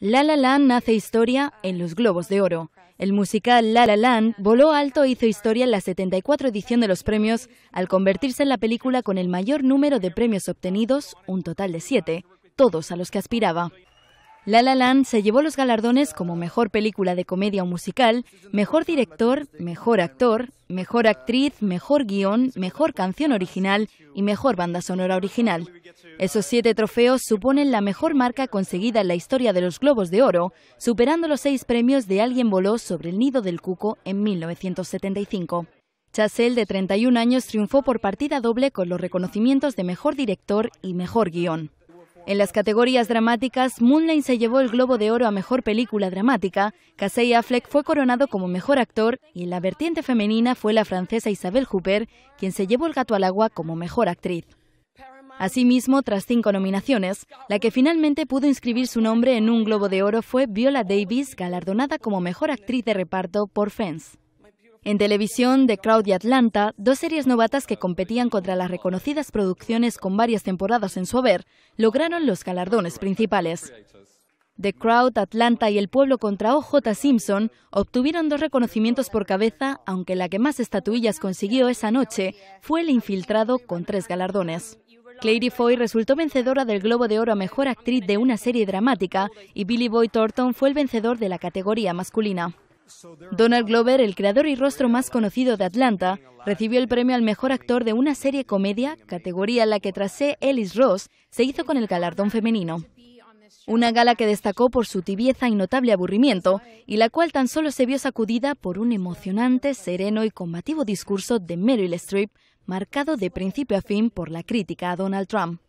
La La Land hace historia en los Globos de Oro. El musical La La Land voló alto e hizo historia en la 74 edición de los premios al convertirse en la película con el mayor número de premios obtenidos, un total de siete, todos a los que aspiraba. La La Land se llevó los galardones como mejor película de comedia o musical, mejor director, mejor actor, mejor actriz, mejor guión, mejor canción original y mejor banda sonora original. Esos siete trofeos suponen la mejor marca conseguida en la historia de los Globos de Oro, superando los seis premios de Alguien voló sobre el nido del cuco en 1975. Chassel, de 31 años, triunfó por partida doble con los reconocimientos de mejor director y mejor guión. En las categorías dramáticas, Moonlight se llevó el Globo de Oro a Mejor Película Dramática, Casey Affleck fue coronado como Mejor Actor y en la vertiente femenina fue la francesa Isabelle Hooper, quien se llevó el gato al agua como Mejor Actriz. Asimismo, tras cinco nominaciones, la que finalmente pudo inscribir su nombre en un Globo de Oro fue Viola Davis, galardonada como Mejor Actriz de Reparto por Fans. En televisión, The Crowd y Atlanta, dos series novatas que competían contra las reconocidas producciones con varias temporadas en su haber, lograron los galardones principales. The Crowd, Atlanta y El Pueblo contra O.J. Simpson obtuvieron dos reconocimientos por cabeza, aunque la que más estatuillas consiguió esa noche fue El Infiltrado con tres galardones. Claire Foy resultó vencedora del Globo de Oro a Mejor Actriz de una serie dramática y Billy Boy Thornton fue el vencedor de la categoría masculina. Donald Glover, el creador y rostro más conocido de Atlanta, recibió el premio al mejor actor de una serie comedia, categoría en la que trasé Ellis Ross se hizo con el galardón femenino. Una gala que destacó por su tibieza y notable aburrimiento, y la cual tan solo se vio sacudida por un emocionante, sereno y combativo discurso de Meryl Streep, marcado de principio a fin por la crítica a Donald Trump.